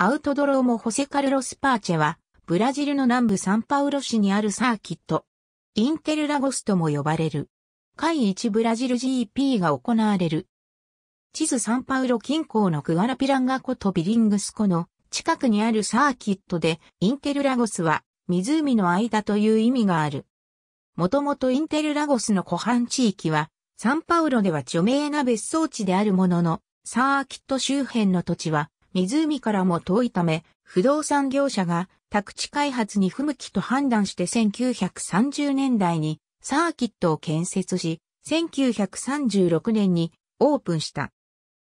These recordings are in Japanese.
アウトドローもホセカルロスパーチェは、ブラジルの南部サンパウロ市にあるサーキット。インテルラゴスとも呼ばれる。会一ブラジル GP が行われる。地図サンパウロ近郊のクアラピランガ湖とビリングス湖の近くにあるサーキットで、インテルラゴスは湖の間という意味がある。もともとインテルラゴスの湖畔地域は、サンパウロでは著名な別荘地であるものの、サーキット周辺の土地は湖からも遠いため、不動産業者が宅地開発に不向きと判断して1930年代にサーキットを建設し、1936年にオープンした。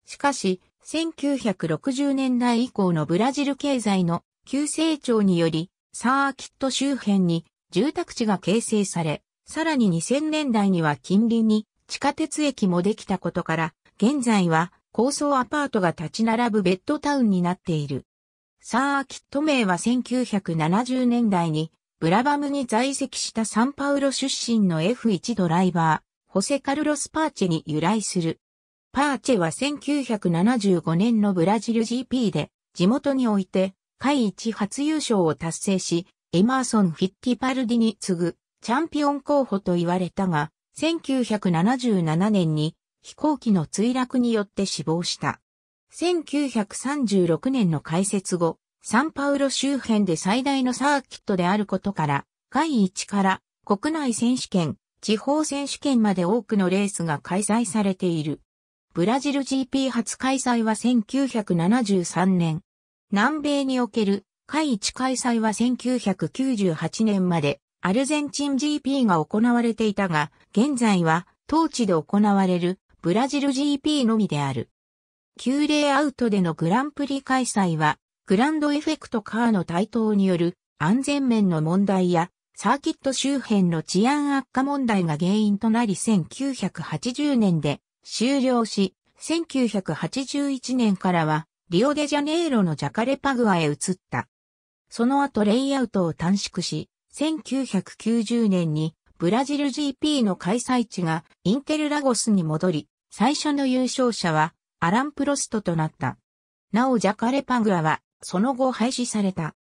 しかし、1960年代以降のブラジル経済の急成長により、サーキット周辺に住宅地が形成され、さらに2000年代には近隣に地下鉄駅もできたことから、現在は高層アパートが立ち並ぶベッドタウンになっている。サーキット名は1970年代にブラバムに在籍したサンパウロ出身の F1 ドライバー、ホセカルロス・パーチェに由来する。パーチェは1975年のブラジル GP で地元において会一初優勝を達成し、エマーソン・フィッティパルディに次ぐチャンピオン候補と言われたが、1977年に飛行機の墜落によって死亡した。1936年の開設後、サンパウロ周辺で最大のサーキットであることから、外1から国内選手権、地方選手権まで多くのレースが開催されている。ブラジル GP 初開催は1973年。南米における海一開催は1998年までアルゼンチン GP が行われていたが、現在は当地で行われるブラジル GP のみである。旧例アウトでのグランプリ開催は、グランドエフェクトカーの台頭による安全面の問題や、サーキット周辺の治安悪化問題が原因となり1980年で終了し、1981年からはリオデジャネイロのジャカレパグアへ移った。その後レイアウトを短縮し、1990年にブラジル GP の開催地がインテルラゴスに戻り、最初の優勝者はアラン・プロストとなった。なおジャカレパグアはその後廃止された。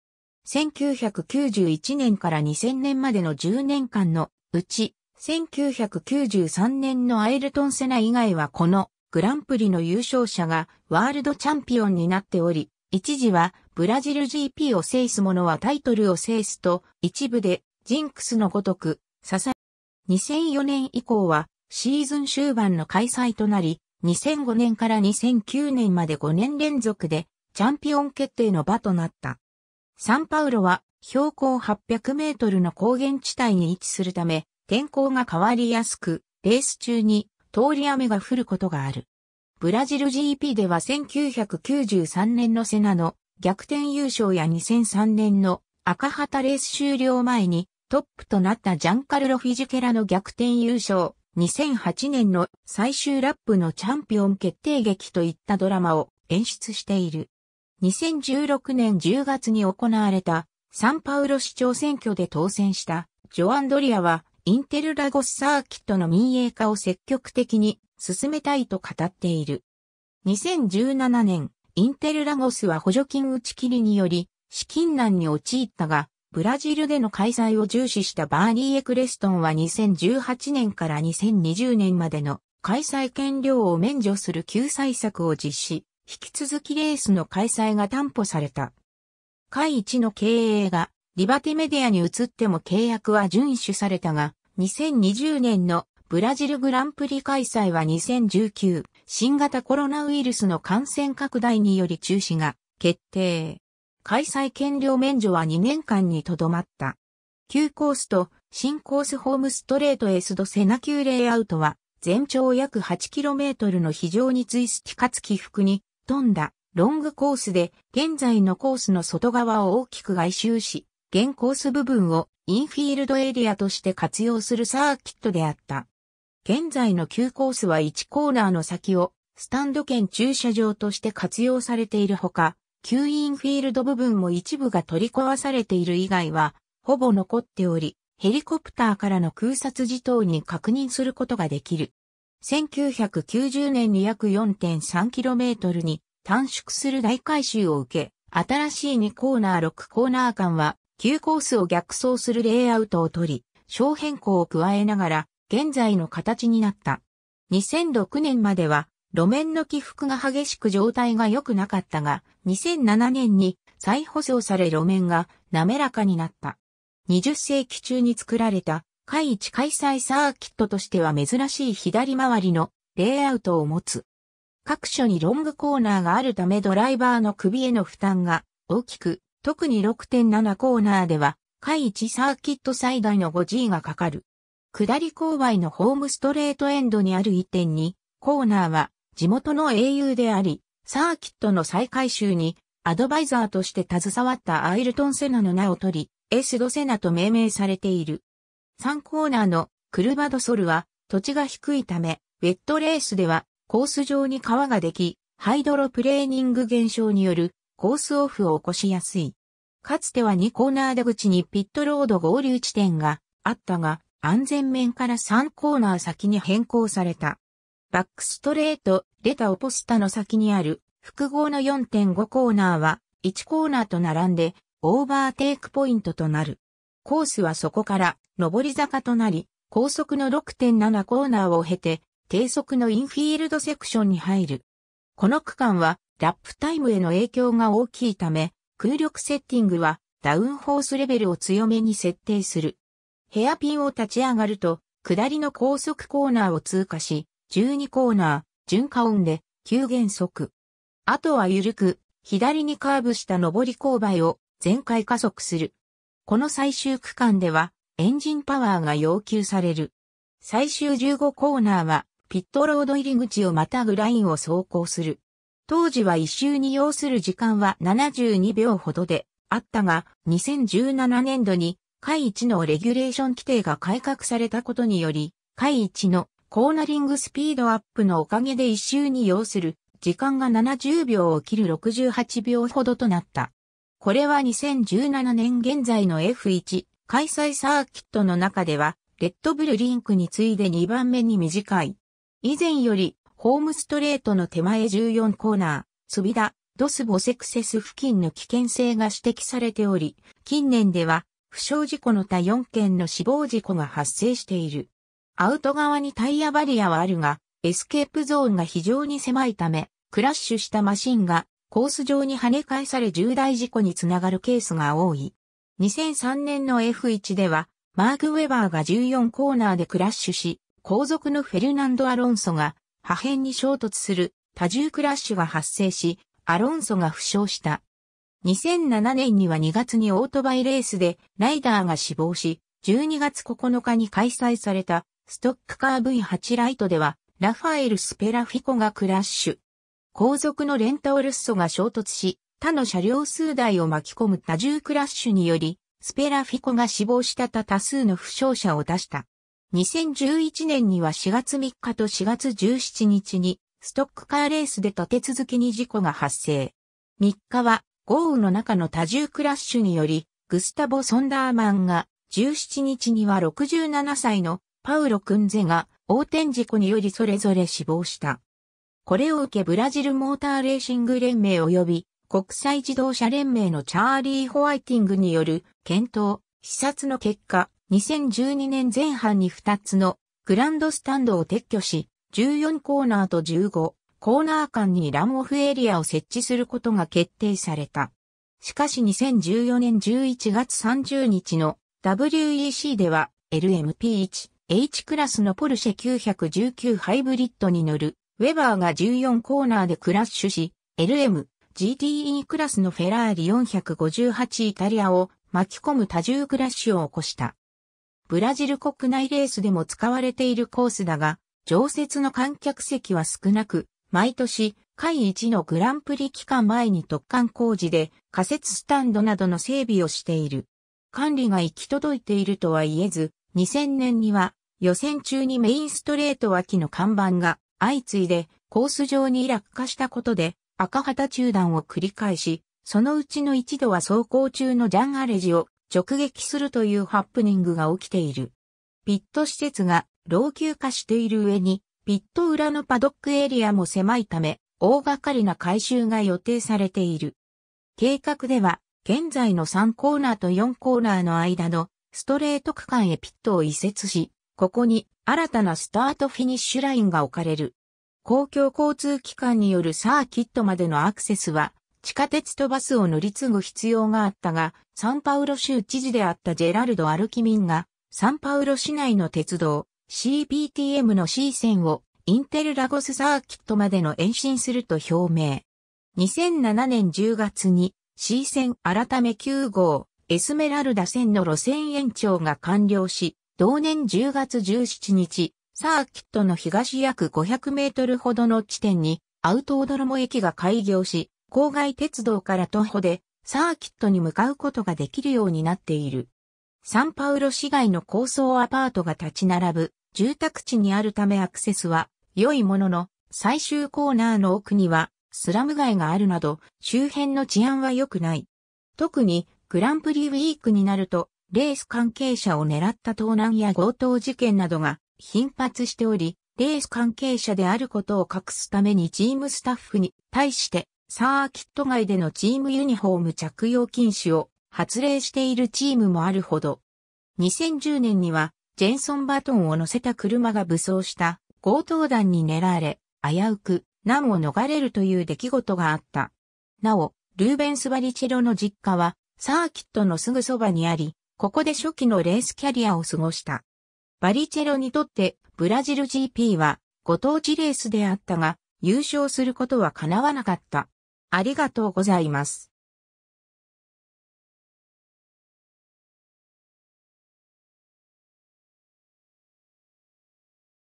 1991年から2000年までの10年間のうち、1993年のアイルトンセナ以外はこのグランプリの優勝者がワールドチャンピオンになっており、一時はブラジル GP を制す者はタイトルを制すと一部でジンクスのごとく支え、2004年以降はシーズン終盤の開催となり、2005年から2009年まで5年連続でチャンピオン決定の場となった。サンパウロは標高800メートルの高原地帯に位置するため、天候が変わりやすく、レース中に通り雨が降ることがある。ブラジル GP では1993年のセナの逆転優勝や2003年の赤旗レース終了前にトップとなったジャンカルロ・フィジュケラの逆転優勝、2008年の最終ラップのチャンピオン決定劇といったドラマを演出している。2016年10月に行われたサンパウロ市長選挙で当選したジョアンドリアはインテルラゴスサーキットの民営化を積極的に進めたいと語っている。2017年、インテルラゴスは補助金打ち切りにより資金難に陥ったが、ブラジルでの開催を重視したバーニー・エクレストンは2018年から2020年までの開催権料を免除する救済策を実施、引き続きレースの開催が担保された。会一の経営がリバテメディアに移っても契約は遵守されたが、2020年のブラジルグランプリ開催は2019新型コロナウイルスの感染拡大により中止が決定。開催権料免除は2年間にとどまった。旧コースと新コースホームストレートエスドセナ級レイアウトは全長約 8km の非常にツイスティかつ起伏に富んだロングコースで現在のコースの外側を大きく外周し、現コース部分をインフィールドエリアとして活用するサーキットであった。現在の旧コースは1コーナーの先をスタンド兼駐車場として活用されているほか、吸引フィールド部分も一部が取り壊されている以外は、ほぼ残っており、ヘリコプターからの空撮時等に確認することができる。1990年に約 4.3km に短縮する大改修を受け、新しい2コーナー6コーナー間は、旧コースを逆走するレイアウトを取り、小変更を加えながら、現在の形になった。2006年までは、路面の起伏が激しく状態が良くなかったが、2007年に再舗装され路面が滑らかになった。20世紀中に作られた、海一開催サーキットとしては珍しい左回りのレイアウトを持つ。各所にロングコーナーがあるためドライバーの首への負担が大きく、特に6.7コーナーでは、海一サーキット最大の 5G がかかる。下り勾配のホームストレートエンドにある1.2コーナーは地元の英雄であり、サーキットの再改修にアドバイザーとして携わったアイルトン・セナの名を取り、エスド・セナと命名されている。3コーナーのクルバドソルは土地が低いため、ウェットレースではコース上に川ができ、ハイドロプレーニング現象によるコースオフを起こしやすい。かつては2コーナー出口にピットロード合流地点があったが、安全面から3コーナー先に変更された。バックストレート、レタオポスタの先にある複合の4.5コーナーは1コーナーと並んでオーバーテイクポイントとなる。コースはそこから上り坂となり、高速の6.7コーナーを経て低速のインフィールドセクションに入る。この区間はラップタイムへの影響が大きいため、空力セッティングはダウンフォースレベルを強めに設定する。ヘアピンを立ち上がると、下りの高速コーナーを通過し、12コーナー、順下音で、急減速。あとは緩く、左にカーブした上り勾配を全開加速する。この最終区間では、エンジンパワーが要求される。最終15コーナーは、ピットロード入り口をまたぐラインを走行する。当時は一周に要する時間は72秒ほどであったが、2017年度に、会一のレギュレーション規定が改革されたことにより、会一のコーナリングスピードアップのおかげで一周に要する時間が70秒を切る68秒ほどとなった。これは2017年現在の F1 開催サーキットの中では、レッドブルリンクに次いで2番目に短い。以前より、ホームストレートの手前14コーナー、スビダ、ドスボセクセス付近の危険性が指摘されており、近年では、負傷事故の他4件の死亡事故が発生している。アウト側にタイヤバリアはあるが、エスケープゾーンが非常に狭いため、クラッシュしたマシンがコース上に跳ね返され重大事故につながるケースが多い。2003年の F1 では、マーク・ウェバーが14コーナーでクラッシュし、後続のフェルナンド・アロンソが破片に衝突する多重クラッシュが発生し、アロンソが負傷した。2007年には2月にオートバイレースでライダーが死亡し、12月9日に開催されたストックカー V8 ライトでは、ラファエル・スペラフィコがクラッシュ。後続のレンタオルッソが衝突し、他の車両数台を巻き込む多重クラッシュにより、スペラフィコが死亡したた多数の負傷者を出した。2011年には4月3日と4月17日に、ストックカーレースで立て続けに事故が発生。3日は、豪雨の中の多重クラッシュにより、グスタボ・ソンダーマンが17日には67歳のパウロ・クンゼが横転事故によりそれぞれ死亡した。これを受けブラジルモーターレーシング連盟及び国際自動車連盟のチャーリー・ホワイティングによる検討、視察の結果、2012年前半に2つのグランドスタンドを撤去し、14コーナーと15コーナー間にランオフエリアを設置することが決定された。しかし2014年11月30日の WEC では LMP1 H クラスのポルシェ919ハイブリッドに乗る、ウェバーが14コーナーでクラッシュし、LM、GTE クラスのフェラーリ458イタリアを巻き込む多重クラッシュを起こした。ブラジル国内レースでも使われているコースだが、常設の観客席は少なく、毎年、会1のグランプリ期間前に突貫工事で仮設スタンドなどの整備をしている。管理が行き届いているとは言えず、2000年には予選中にメインストレート脇の看板が相次いでコース上に落下したことで赤旗中断を繰り返し、そのうちの一度は走行中のジャンアレジを直撃するというハプニングが起きている。ピット施設が老朽化している上に、ピット裏のパドックエリアも狭いため、大掛かりな改修が予定されている。計画では、現在の3コーナーと4コーナーの間のストレート区間へピットを移設し、ここに新たなスタートフィニッシュラインが置かれる。公共交通機関によるサーキットまでのアクセスは地下鉄とバスを乗り継ぐ必要があったが、サンパウロ州知事であったジェラルド・アルキミンが、サンパウロ市内の鉄道 CPTM の C 線をインテルラゴスサーキットまでの延伸すると表明。2007年10月に C 線改め9号エスメラルダ線の路線延長が完了し、同年10月17日、サーキットの東約500メートルほどの地点にアウトオドロモ駅が開業し、郊外鉄道から徒歩でサーキットに向かうことができるようになっている。サンパウロ市街の高層アパートが立ち並ぶ住宅地にあるためアクセスは良いものの最終コーナーの奥にはスラム街があるなど周辺の治安は良くない。特にグランプリウィークになるとレース関係者を狙った盗難や強盗事件などが頻発しており、レース関係者であることを隠すためにチームスタッフに対してサーキット外でのチームユニフォーム着用禁止を発令しているチームもあるほど。2010年にはジェンソンバトンを乗せた車が武装した強盗団に狙われ、危うく難を逃れるという出来事があった。なお、ルーベンス・バリチェロの実家はサーキットのすぐそばにあり、ここで初期のレースキャリアを過ごした。バリチェロにとってブラジル GP はご当地レースであったが優勝することは叶わなかった。ありがとうございます。